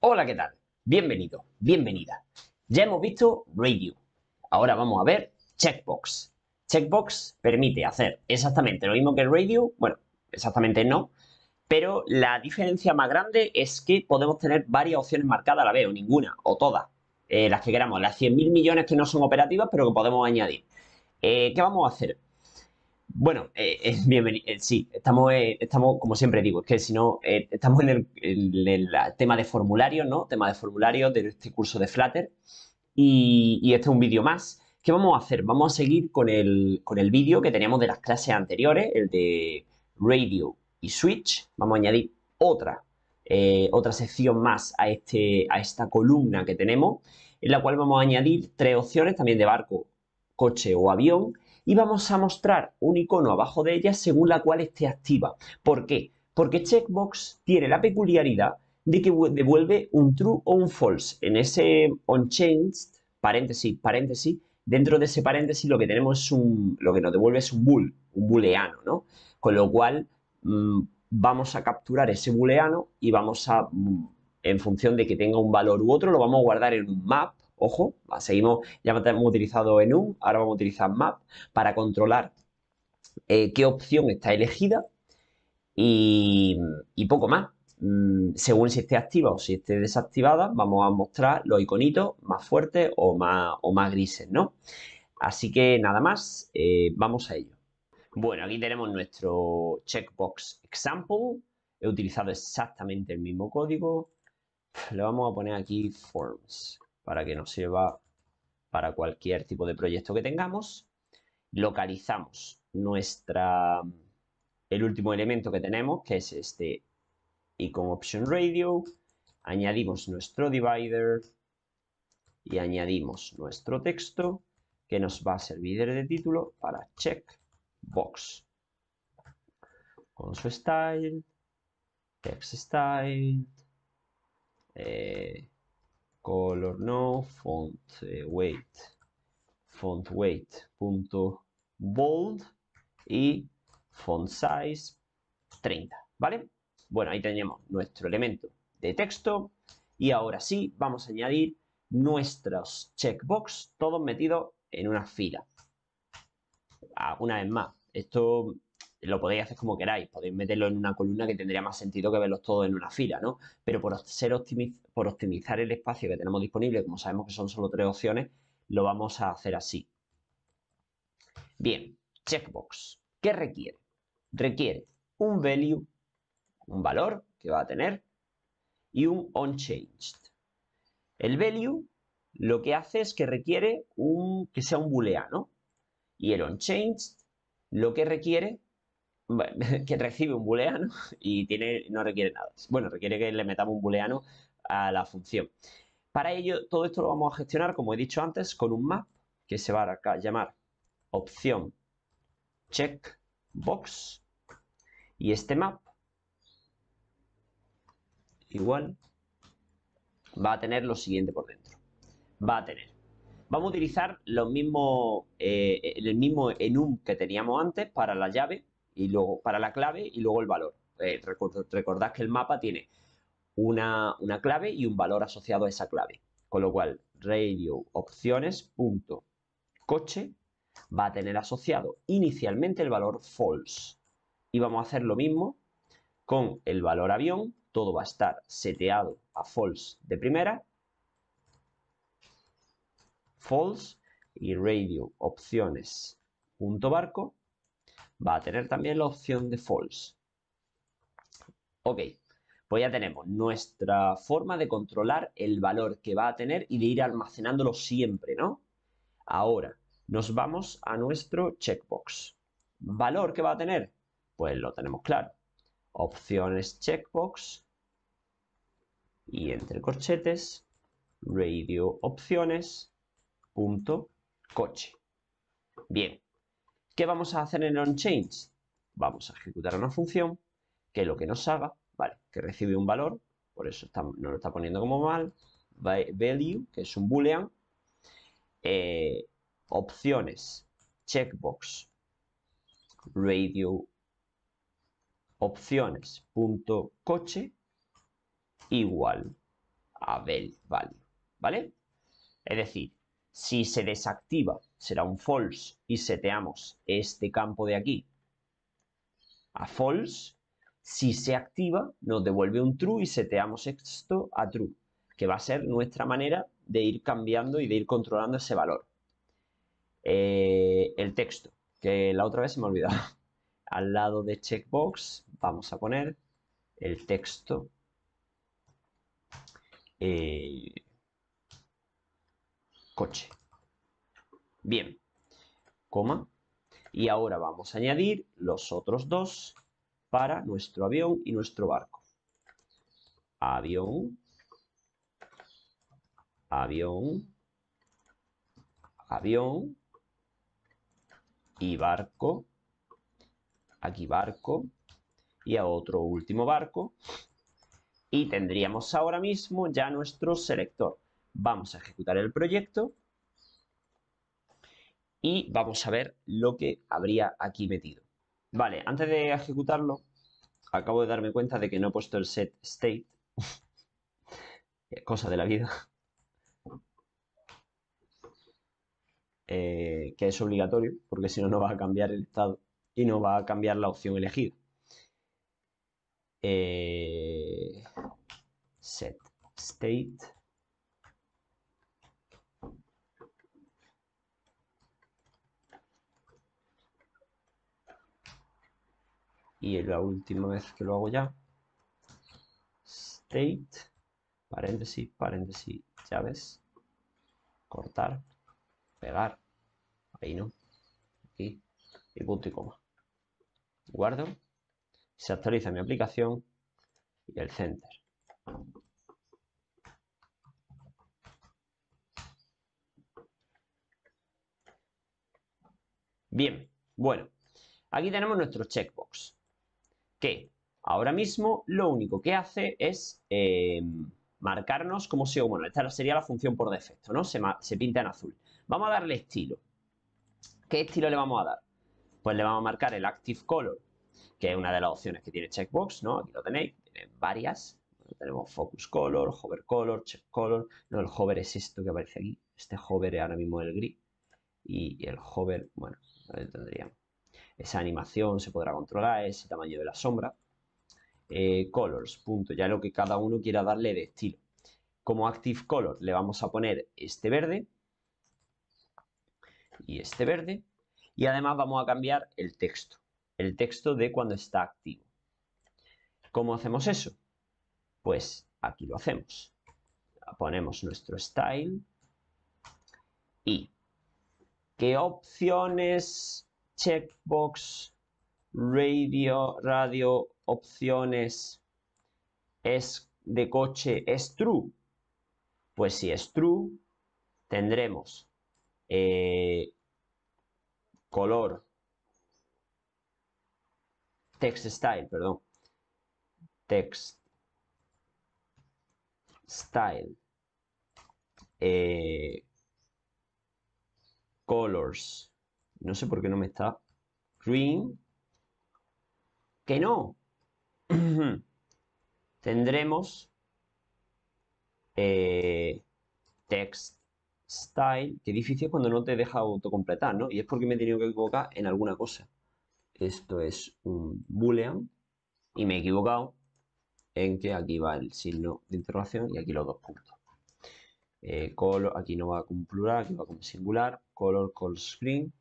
Hola, ¿qué tal? Bienvenido, bienvenida. Ya hemos visto radio Ahora vamos a ver Checkbox. Checkbox permite hacer exactamente lo mismo que radio Bueno, exactamente no. Pero la diferencia más grande es que podemos tener varias opciones marcadas a la vez, o ninguna, o todas. Eh, las que queramos, las 100.000 millones que no son operativas, pero que podemos añadir. Eh, ¿Qué vamos a hacer? Bueno, eh, eh, bienvenido. Eh, sí, estamos, estamos, como siempre digo, es que si no, estamos en el, tema de formularios, ¿no? Tema de formularios de este curso de Flutter. Y, este es un vídeo más. ¿Qué vamos a hacer? Vamos a seguir con el, vídeo que teníamos de las clases anteriores, el de Radio y Switch. Vamos a añadir otra, otra sección más a, este, a esta columna que tenemos, en la cual vamos a añadir tres opciones también de barco, coche o avión y vamos a mostrar un icono abajo de ella según la cual esté activa. ¿Por qué? Porque Checkbox tiene la peculiaridad de que devuelve un true o un false. En ese unchanged paréntesis, paréntesis, dentro de ese paréntesis lo que tenemos un, lo que nos devuelve es un bool, un booleano, ¿no? Con lo cual mm, vamos a capturar ese booleano y vamos a, mm, en función de que tenga un valor u otro, lo vamos a guardar en un map Ojo, seguimos, ya hemos utilizado enum, ahora vamos a utilizar map para controlar eh, qué opción está elegida y, poco más. Mm, según si esté activa o si esté desactivada, vamos a mostrar los iconitos más fuertes o más, grises, ¿no? Así que nada más, eh, vamos a ello. Bueno, aquí tenemos nuestro checkbox example. He utilizado exactamente el mismo código. Lo vamos a poner aquí forms para que nos sirva para cualquier tipo de proyecto que tengamos. Localizamos nuestra, el último elemento que tenemos, que es este icon option radio. Añadimos nuestro divider y añadimos nuestro texto que nos va a servir de título para checkbox. Con su style, text style, eh, color no, font eh, weight, font weight punto bold y font size 30, ¿vale? Bueno, ahí tenemos nuestro elemento de texto y ahora sí vamos a añadir nuestros checkbox todos metidos en una fila. Ah, una vez más, esto lo podéis hacer como queráis, podéis meterlo en una columna que tendría más sentido que verlos todos en una fila, ¿no? Pero por, por optimizar el espacio que tenemos disponible, como sabemos que son solo tres opciones, lo vamos a hacer así. Bien, checkbox. ¿Qué requiere? Requiere un value, un valor que va a tener, y un unchanged. El value lo que hace es que requiere un, que sea un booleano. Y el unchanged lo que requiere que recibe un booleano y tiene, no requiere nada. Bueno, requiere que le metamos un booleano a la función. Para ello, todo esto lo vamos a gestionar, como he dicho antes, con un map que se va a llamar opción checkbox y este map igual va a tener lo siguiente por dentro. Va a tener. Vamos a utilizar los mismo eh, el mismo enum que teníamos antes para la llave y luego para la clave y luego el valor. Eh, recordad que el mapa tiene una, una, clave y un valor asociado a esa clave. Con lo cual, radio opciones punto coche va a tener asociado inicialmente el valor false. Y vamos a hacer lo mismo con el valor avión. Todo va a estar seteado a false de primera. False y radio opciones punto barco va a tener también la opción de false. Ok, pues ya tenemos nuestra forma de controlar el valor que va a tener y de ir almacenándolo siempre, ¿no? Ahora, nos vamos a nuestro checkbox. ¿Valor que va a tener? Pues lo tenemos claro. Opciones checkbox y entre corchetes radio opciones punto coche. Bien, ¿Qué vamos a hacer en onChange? Vamos a ejecutar una función que lo que nos haga, vale, que recibe un valor, por eso no lo está poniendo como mal, value, que es un boolean, eh, opciones, checkbox, radio, opciones, punto, coche, igual a value, ¿vale? Es decir, si se desactiva será un false y seteamos este campo de aquí a false. Si se activa, nos devuelve un true y seteamos esto a true, que va a ser nuestra manera de ir cambiando y de ir controlando ese valor. Eh, el texto, que la otra vez se me olvidaba. Al lado de checkbox vamos a poner el texto. Eh, coche. Bien, coma. Y ahora vamos a añadir los otros dos para nuestro avión y nuestro barco. Avión, avión, avión y barco. Aquí barco y a otro último barco. Y tendríamos ahora mismo ya nuestro selector. Vamos a ejecutar el proyecto y vamos a ver lo que habría aquí metido. Vale, antes de ejecutarlo, acabo de darme cuenta de que no he puesto el set state. Cosa de la vida. Eh, que es obligatorio, porque si no, no va a cambiar el estado y no va a cambiar la opción elegida. Eh, set state y la última vez que lo hago ya state paréntesis paréntesis llaves cortar pegar ahí no aquí y punto y coma guardo se actualiza mi aplicación y el center bien bueno aquí tenemos nuestro checkbox que ahora mismo lo único que hace es eh, marcarnos como si, Bueno, esta sería la función por defecto, ¿no? Se, pinta en azul. Vamos a darle estilo. ¿Qué estilo le vamos a dar? Pues le vamos a marcar el Active Color, que es una de las opciones que tiene Checkbox, ¿no? Aquí lo tenéis, tiene varias. tenemos Focus Color, Hover Color, Check Color. No, el Hover es esto que aparece aquí. Este Hover es ahora mismo el gris. Y el Hover, bueno, lo tendríamos esa animación se podrá controlar, ese tamaño de la sombra. Eh, colors, punto, ya lo que cada uno quiera darle de estilo. Como Active Color le vamos a poner este verde y este verde. Y además vamos a cambiar el texto, el texto de cuando está activo. ¿Cómo hacemos eso? Pues aquí lo hacemos. Ponemos nuestro style y qué opciones checkbox radio, radio opciones es de coche es true. Pues si es true, tendremos eh, color text style, perdón, text style eh, colors no sé por qué no me está. Green. Que no. Tendremos eh, text style. Qué difícil cuando no te deja autocompletar, ¿no? Y es porque me he tenido que equivocar en alguna cosa. Esto es un boolean. Y me he equivocado en que aquí va el signo de interrogación y aquí los dos puntos. Eh, color, aquí no va con plural, aquí va con singular, color, call screen,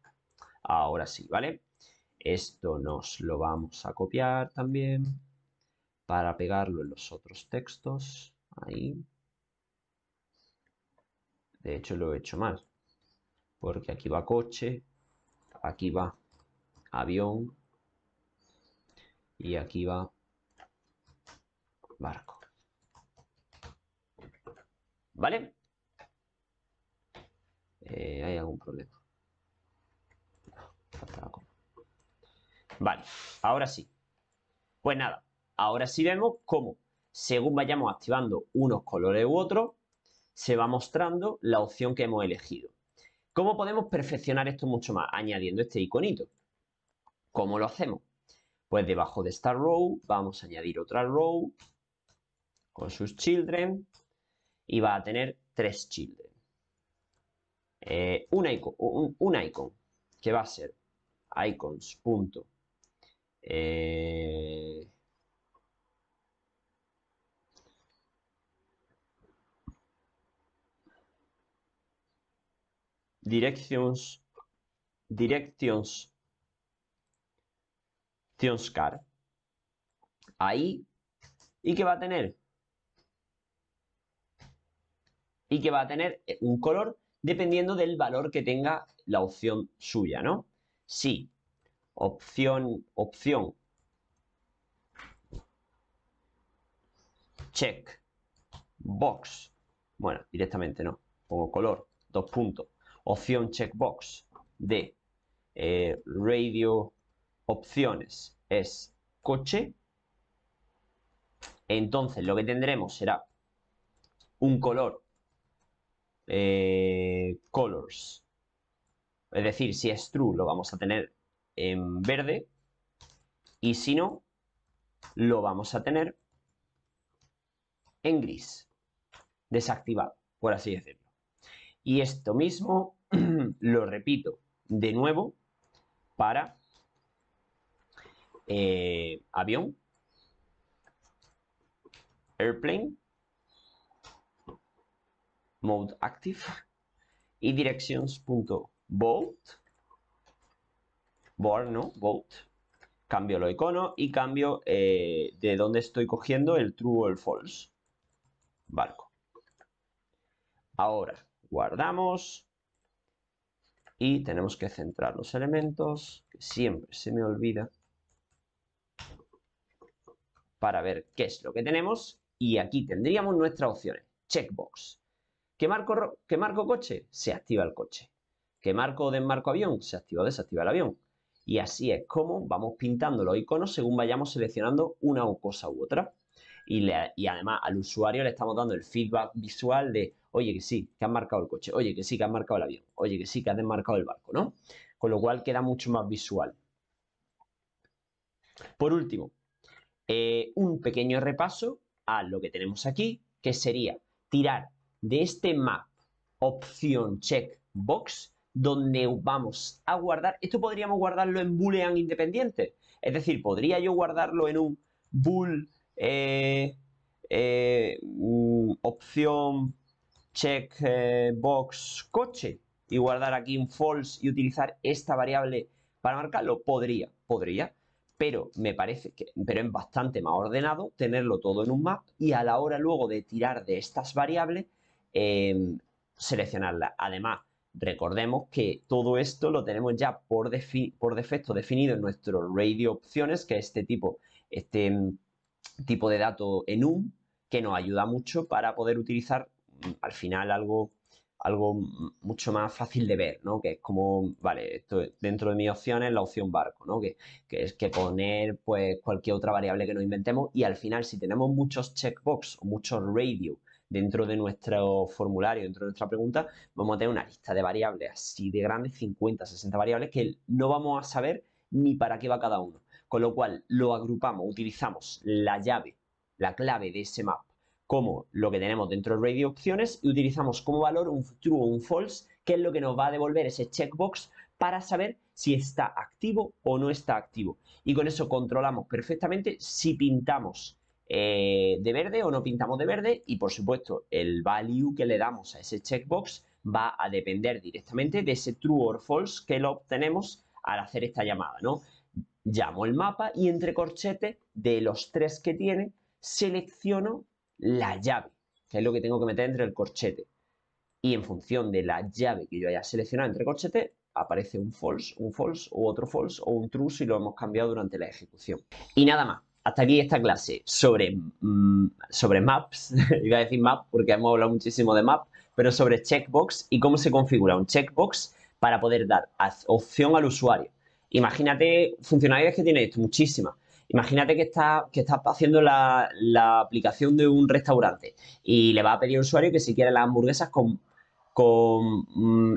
Ahora sí, ¿vale? Esto nos lo vamos a copiar también para pegarlo en los otros textos. Ahí. De hecho, lo he hecho mal. Porque aquí va coche, aquí va avión y aquí va barco. ¿Vale? Eh, hay algún problema. Vale, ahora sí. Pues nada, ahora sí vemos cómo, según vayamos activando unos colores u otros, se va mostrando la opción que hemos elegido. ¿Cómo podemos perfeccionar esto mucho más? Añadiendo este iconito. ¿Cómo lo hacemos? Pues debajo de esta row vamos a añadir otra row con sus children y va a tener tres children. Eh, un un icon que va a ser icons. Punto. Eh, directions directions car ahí y que va a tener y que va a tener un color dependiendo del valor que tenga la opción suya, ¿no? Si opción, opción, check, box, bueno, directamente no, pongo color, dos puntos, opción checkbox de eh, radio opciones es coche, entonces lo que tendremos será un color eh, colors. Es decir, si es true lo vamos a tener en verde y si no, lo vamos a tener en gris, desactivado, por así decirlo. Y esto mismo lo repito de nuevo para eh, avión, airplane, mode active y directions.bold board, ¿no? bolt, Cambio los icono y cambio eh, de dónde estoy cogiendo el true o el false. Barco. Ahora, guardamos. Y tenemos que centrar los elementos. Que siempre se me olvida. Para ver qué es lo que tenemos. Y aquí tendríamos nuestras opciones. Checkbox. ¿Que marco, que marco coche? Se activa el coche. ¿Que marco o desmarco avión? Se activa o desactiva el avión. Y así es como vamos pintando los iconos según vayamos seleccionando una cosa u otra. Y, además al usuario le estamos dando el feedback visual de, oye, que sí, que han marcado el coche, oye, que sí, que han marcado el avión, oye, que sí, que has desmarcado el barco, ¿no? Con lo cual queda mucho más visual. Por último, eh, un pequeño repaso a lo que tenemos aquí, que sería tirar de este map opción checkbox donde vamos a guardar, esto podríamos guardarlo en boolean independiente, es decir, podría yo guardarlo en un bool eh, eh, mm, opción checkbox eh, coche y guardar aquí un false y utilizar esta variable para marcarlo, podría, podría, pero me parece que pero es bastante más ordenado tenerlo todo en un map y a la hora luego de tirar de estas variables Em, seleccionarla. Además, recordemos que todo esto lo tenemos ya por, por defecto definido en nuestro radio opciones, que es este tipo, este em, tipo de dato en un que nos ayuda mucho para poder utilizar mm, al final algo, algo mucho más fácil de ver, ¿no? Que es como, vale, esto dentro de mis opciones la opción barco, ¿no? Que, es que poner pues cualquier otra variable que nos inventemos y al final si tenemos muchos checkbox o muchos radio dentro de nuestro formulario, dentro de nuestra pregunta, vamos a tener una lista de variables así de grandes, 50, 60 variables, que no vamos a saber ni para qué va cada uno. Con lo cual, lo agrupamos, utilizamos la llave, la clave de ese map, como lo que tenemos dentro de radio opciones y utilizamos como valor un true o un false, que es lo que nos va a devolver ese checkbox para saber si está activo o no está activo. Y con eso controlamos perfectamente si pintamos eh, de verde o no pintamos de verde y por supuesto el value que le damos a ese checkbox va a depender directamente de ese true or false que lo obtenemos al hacer esta llamada, ¿no? Llamo el mapa y entre corchetes de los tres que tiene selecciono la llave, que es lo que tengo que meter entre el corchete. Y en función de la llave que yo haya seleccionado entre corchetes, aparece un false, un false u otro false o un true si lo hemos cambiado durante la ejecución. Y nada más hasta aquí esta clase sobre, mm, sobre maps, iba a decir map porque hemos hablado muchísimo de map, pero sobre checkbox y cómo se configura un checkbox para poder dar opción al usuario. Imagínate funcionalidades que tiene esto, muchísimas. Imagínate que estás que está haciendo la, aplicación de un restaurante y le va a pedir al usuario que si quiere las hamburguesas con con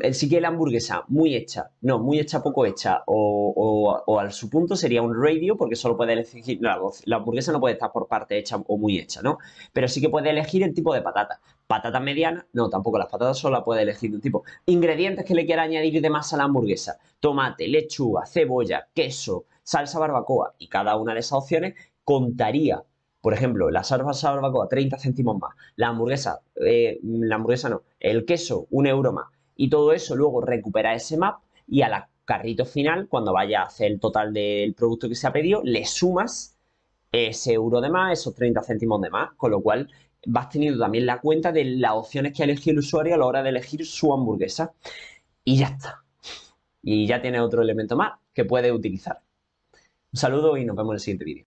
el mm, sí que la hamburguesa muy hecha, no, muy hecha, poco hecha, o, al su punto sería un radio, porque solo puede elegir, no, la, hamburguesa no puede estar por parte hecha o muy hecha, ¿no? Pero sí que puede elegir el tipo de patata. Patata mediana, no, tampoco las patatas solo puede elegir un tipo. Ingredientes que le quiera añadir de más a la hamburguesa: tomate, lechuga, cebolla, queso, salsa barbacoa, y cada una de esas opciones contaría por ejemplo, la salsa a 30 céntimos más. La hamburguesa, eh, la hamburguesa no, el queso, un euro más. Y todo eso luego recupera ese map y al carrito final, cuando vaya a hacer el total del producto que se ha pedido, le sumas ese euro de más, esos 30 céntimos de más, con lo cual vas teniendo también la cuenta de las opciones que ha elegido el usuario a la hora de elegir su hamburguesa. Y ya está. Y ya tiene otro elemento más que puede utilizar. Un saludo y nos vemos en el siguiente vídeo.